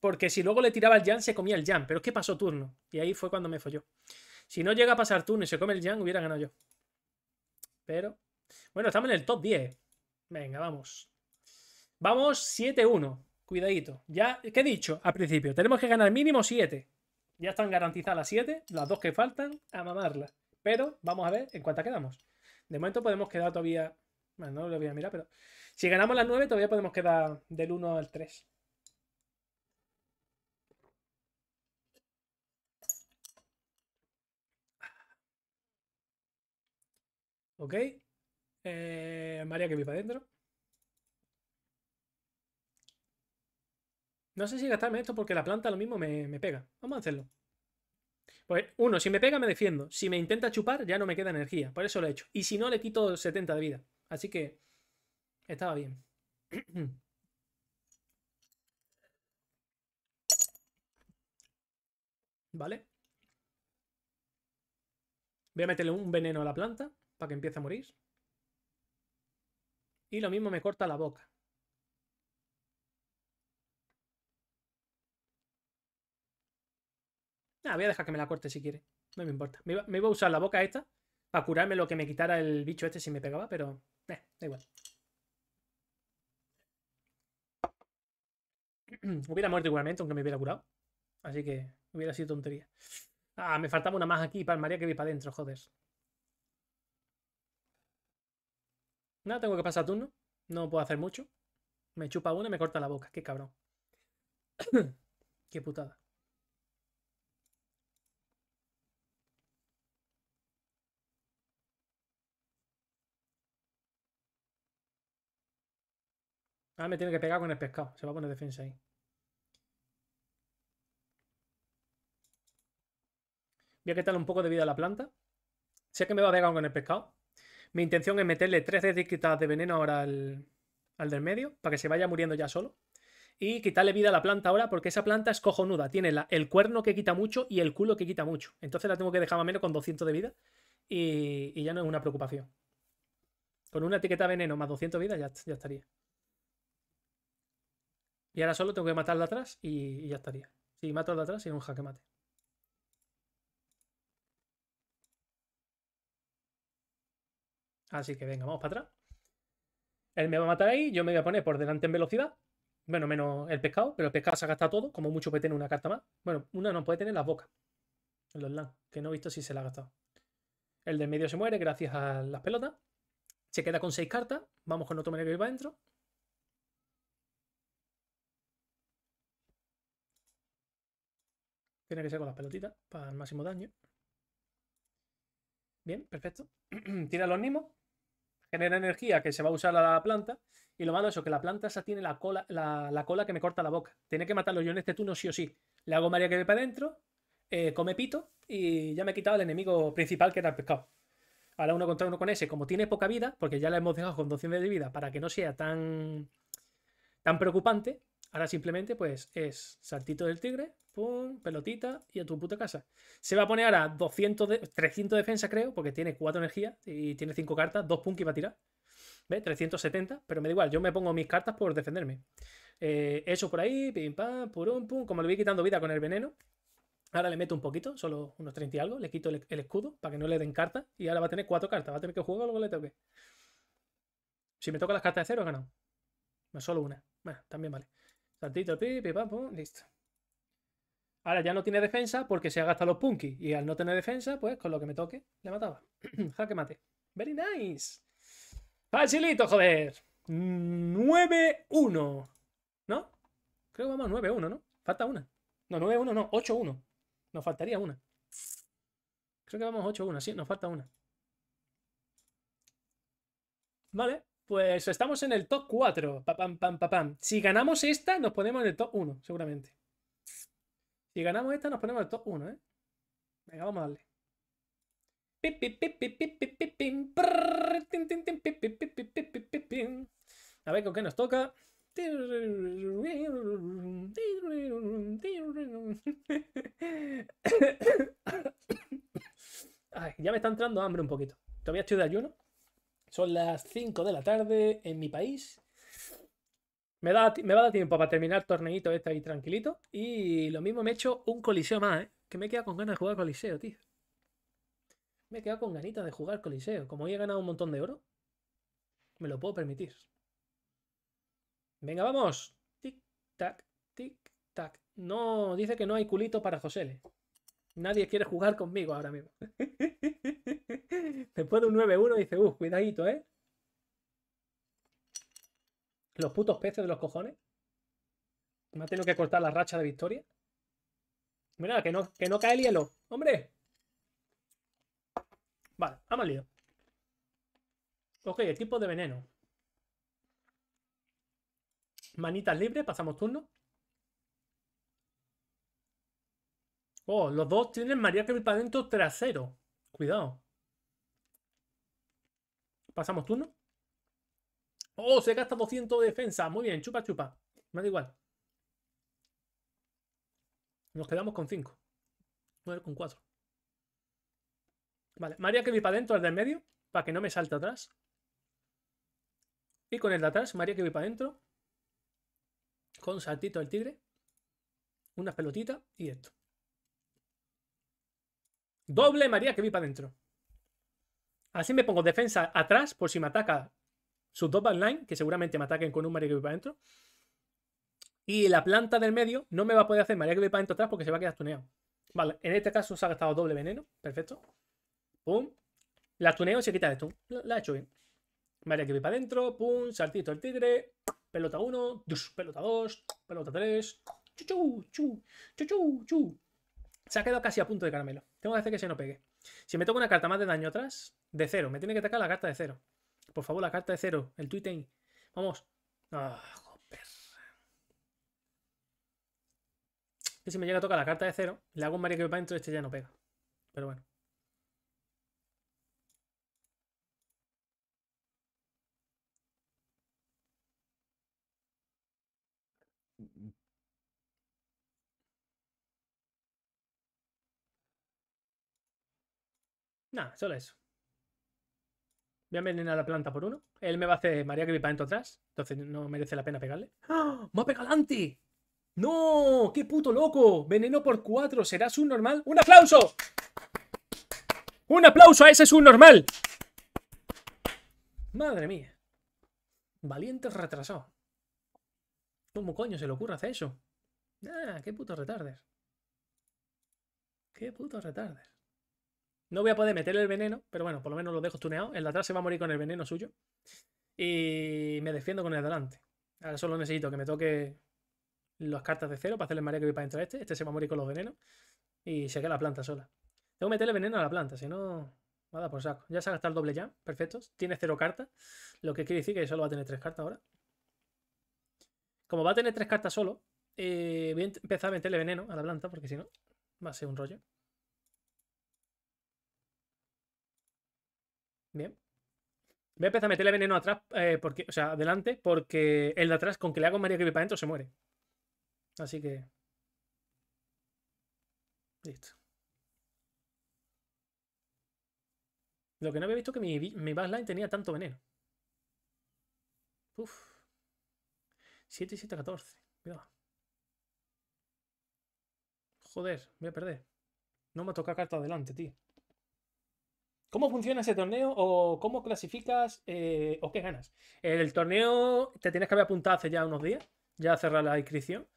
porque si luego le tiraba el Jan, se comía el Jan. Pero es que pasó turno. Y ahí fue cuando me folló. Si no llega a pasar turno y se come el Jan, hubiera ganado yo. Pero bueno, estamos en el top 10. Venga, vamos. Vamos 7-1. Cuidadito. Ya, ¿qué he dicho al principio? Tenemos que ganar mínimo 7. Ya están garantizadas las 7. Las dos que faltan, a mamarlas. Pero vamos a ver en cuánta quedamos. De momento podemos quedar todavía... Bueno, no lo voy a mirar, pero... Si ganamos las 9, todavía podemos quedar del 1 al 3. ¿Ok? Eh, María que viva adentro. No sé si gastarme esto porque la planta lo mismo me, me pega. Vamos a hacerlo. Pues uno, si me pega me defiendo. Si me intenta chupar ya no me queda energía. Por eso lo he hecho. Y si no le quito 70 de vida. Así que estaba bien. (clears throat) Vale. Voy a meterle un veneno a la planta para que empiece a morir. Y lo mismo me corta la boca. Ah, voy a dejar que me la corte si quiere. No me importa. Me iba, a usar la boca esta para curarme lo que me quitara el bicho este si me pegaba, pero... Eh, da igual. (clears throat) hubiera muerto igualmente, aunque me hubiera curado. Así que hubiera sido tontería. Ah, me faltaba una más aquí, para María que vi para adentro, joder. Nada, tengo que pasar turno. No puedo hacer mucho. Me chupa uno y me corta la boca. Qué cabrón. (coughs) Qué putada. Ah, me tiene que pegar con el pescado. Se va a poner defensa ahí. Voy a quitarle un poco de vida a la planta. Sé que me va a pegar con el pescado. Mi intención es meterle tres etiquetas de veneno ahora al, del medio, para que se vaya muriendo ya solo. Y quitarle vida a la planta ahora, porque esa planta es cojonuda. Tiene el cuerno que quita mucho y el culo que quita mucho. Entonces la tengo que dejar más o menos con 200 de vida. Y, ya no es una preocupación. Con una etiqueta de veneno más 200 de ya, ya estaría. Y ahora solo tengo que matarla atrás y, ya estaría. Si mato de atrás, y un jaque mate. Así que venga, vamos para atrás. Él me va a matar ahí, yo me voy a poner por delante en velocidad. Bueno, menos el pescado, pero el pescado se ha gastado todo, como mucho puede tener una carta más. Bueno, una no puede tener las bocas. los LAN, que no he visto si se la ha gastado. El del medio se muere gracias a las pelotas. Se queda con seis cartas. Vamos con otro meneo que va adentro. Tiene que ser con las pelotitas para el máximo daño. Bien, perfecto. (clears throat) Tira los nimos genera energía que se va a usar a la planta. Y lo malo es eso, que la planta esa tiene la cola, la, cola que me corta la boca. Tiene que matarlo yo en este turno sí o sí. Le hago María que ve para adentro, eh, come pito y ya me he quitado el enemigo principal que era el pescado. Ahora uno contra uno con ese, como tiene poca vida, porque ya la hemos dejado con 200 de vida para que no sea tan, tan preocupante, Ahora simplemente, pues, es saltito del tigre, pum, pelotita y a tu puta casa. Se va a poner ahora 200 de, 300 defensa, creo, porque tiene 4 energías y tiene 5 cartas, 2 punk y va a tirar. ¿Ves? 370, pero me da igual, yo me pongo mis cartas por defenderme. Eh, eso por ahí, pim pam, purum, pum, como le voy quitando vida con el veneno. Ahora le meto un poquito, solo unos 30 y algo, le quito el, escudo para que no le den cartas y ahora va a tener 4 cartas, va a tener que jugar lo que le toque. Si me toca las cartas de cero, he ganado. No, solo una. Bueno, también vale. Saltito, pipi, pipapum, listo. Ahora ya no tiene defensa porque se ha gastado los punky. Y al no tener defensa, pues con lo que me toque, le mataba. (clears throat) Jaque mate. Very nice. Facilito, joder. 9-1. ¿No? Creo que vamos a 9-1, ¿no? Falta una. No, 9-1, no, 8-1. Nos faltaría una. Creo que vamos 8-1, sí, nos falta una. Vale. Pues estamos en el top 4. pam, pam, Si ganamos esta, nos ponemos en el top 1, seguramente. Si ganamos esta, nos ponemos en el top 1, ¿eh? Venga, vamos a darle. A ver con qué nos toca. ya me está entrando hambre un poquito. Todavía estoy de ayuno. Son las 5 de la tarde en mi país. Me, da, me va a dar tiempo para terminar torneito este ahí tranquilito. Y lo mismo me he hecho un coliseo más, ¿eh? Que me he quedado con ganas de jugar coliseo, tío. Me he quedado con ganitas de jugar coliseo. Como hoy he ganado un montón de oro, me lo puedo permitir. Venga, vamos. Tic, tac, tic, tac. No, dice que no hay culito para Josele. Nadie quiere jugar conmigo ahora mismo. (laughs) Después de un 9-1 dice, uh, cuidadito, ¿eh? Los putos peces de los cojones. Me ha tenido que cortar la racha de victoria. Mira, que no, que no cae el hielo. ¡Hombre! Vale, ha malido. Ok, equipo de veneno. Manitas libres, pasamos turno. Oh, los dos tienen María que para dentro trasero. Cuidado. Pasamos turno. Oh, se gasta 200 de defensa. Muy bien, chupa, chupa. Me da igual. Nos quedamos con 5. con 4. Vale, María que para dentro, el del medio, para que no me salte atrás. Y con el de atrás, María que para dentro. Con saltito del tigre. Una pelotita y esto. Doble María que vi para adentro. Así me pongo defensa atrás por si me ataca su top line, que seguramente me ataquen con un María que vi para adentro. Y la planta del medio no me va a poder hacer María que vi para adentro atrás porque se va a quedar tuneado. Vale, en este caso se ha gastado doble veneno. Perfecto. Pum. La tuneo y se quita de esto La, ha hecho bien. María que vi para adentro. Pum. Saltito el tigre. Pelota 1. Pelota 2. Pelota 3. Chu, chu, chu, Se ha quedado casi a punto de caramelo. Tengo que hacer que se no pegue. Si me toca una carta más de daño atrás, de cero. Me tiene que atacar la carta de cero. Por favor, la carta de cero. El tweet ahí. Vamos. Ah, si me llega a tocar la carta de cero, le hago un Mario que va dentro, este ya no pega. Pero bueno. Nada, solo eso. Voy a envenenar la planta por uno. Él me va a hacer María que entrar atrás. Entonces no merece la pena pegarle. ¡Ah! ¡Me ha pegado ¡No! ¡Qué puto loco! Veneno por cuatro. ¿Será normal? ¡Un aplauso! ¡Un aplauso a ese normal. Madre mía. Valiente retrasado. ¿Cómo coño se le ocurre hacer eso? Ah, qué puto retarder. Qué puto retarder. No voy a poder meterle el veneno, pero bueno, por lo menos lo dejo tuneado. El de atrás se va a morir con el veneno suyo. Y me defiendo con el delante. Ahora solo necesito que me toque las cartas de cero para hacerle mareo que voy para entrar este. Este se va a morir con los venenos. Y se queda la planta sola. Tengo que meterle veneno a la planta, si no... Nada, por saco. Ya se ha gastado el doble ya. Perfecto. Tiene cero cartas. Lo que quiere decir que solo va a tener tres cartas ahora. Como va a tener tres cartas solo, eh, voy a empezar a meterle veneno a la planta, porque si no, va a ser un rollo. Bien. Voy a empezar a meterle veneno atrás, eh, porque, o sea, adelante, porque el de atrás, con que le hago Mario vive para adentro, se muere. Así que. Listo. Lo que no había visto es que mi, Baseline tenía tanto veneno. Uf. 7 y 7, 14. Cuidado. Joder, voy a perder. No me toca carta adelante, tío. ¿Cómo funciona ese torneo o cómo clasificas eh, o qué ganas? El torneo te tienes que haber apuntado hace ya unos días, ya cerrar la inscripción.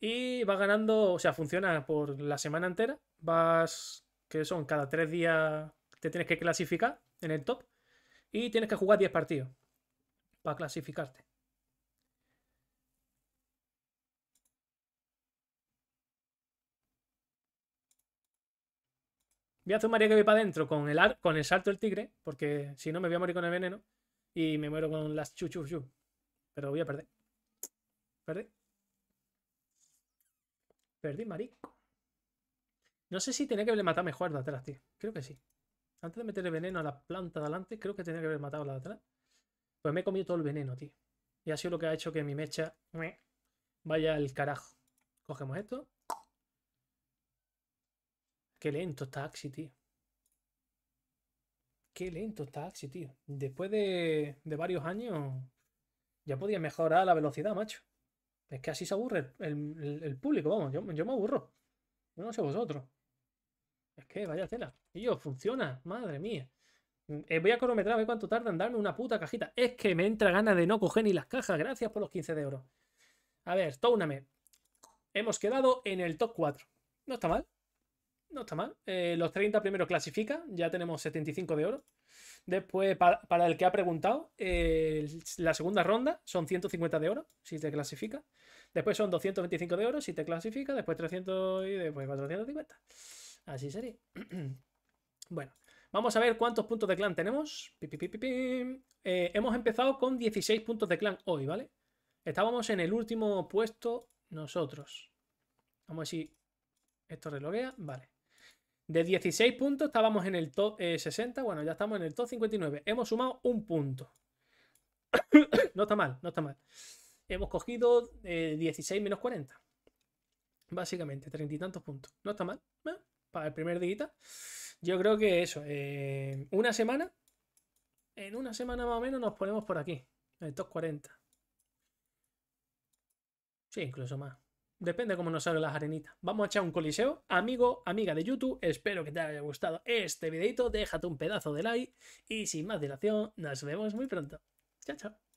Y vas ganando, o sea, funciona por la semana entera. Vas, que son cada tres días, te tienes que clasificar en el top. Y tienes que jugar 10 partidos para clasificarte. Voy a hacer un María que voy para adentro con el, con el salto del tigre, porque si no me voy a morir con el veneno y me muero con las chuchuchu. Pero voy a perder. Perdí. Perdí, marico. No sé si tenía que haberle matado mejor de atrás, tío. Creo que sí. Antes de meter el veneno a la planta de adelante, creo que tenía que haber matado la de atrás. Pues me he comido todo el veneno, tío. Y ha sido lo que ha hecho que mi mecha vaya al carajo. Cogemos esto. Qué lento está Axi, tío. Qué lento está Axi, tío. Después de, varios años ya podía mejorar la velocidad, macho. Es que así se aburre el, público, vamos. Yo, me aburro. no sé vosotros. Es que vaya tela. Y yo, funciona. Madre mía. Mm, eh, voy a cronometrar a cuánto tarda en darme una puta cajita. Es que me entra ganas de no coger ni las cajas. Gracias por los 15 de oro A ver, Touname. Hemos quedado en el top 4. No está mal. No está mal. Eh, los 30 primero clasifica, ya tenemos 75 de oro. Después, para, el que ha preguntado, eh, la segunda ronda son 150 de oro, si te clasifica. Después son 225 de oro, si te clasifica. Después 300 y después 450. Así sería. (clears throat) bueno, vamos a ver cuántos puntos de clan tenemos. Eh, hemos empezado con 16 puntos de clan hoy, ¿vale? Estábamos en el último puesto nosotros. Vamos a ver si esto reloguea. Vale. De 16 puntos estábamos en el top 60, eh, bueno, ya estamos en el top 59. Hemos sumado un punto. (coughs) no está mal, no está mal. Hemos cogido 16 eh, menos 40. Básicamente, treinta y tantos puntos. No está mal, ¿eh? Para el primer día. Yo creo que eso, una semana, en una semana más o menos nos ponemos por aquí, en el top 40. Sí, incluso más. Depende cómo nos salga la arenita. Vamos a echar un coliseo. Amigo, amiga de YouTube, espero que te haya gustado este videito. Déjate un pedazo de like. Y sin más dilación, nos vemos muy pronto. Chao, chao.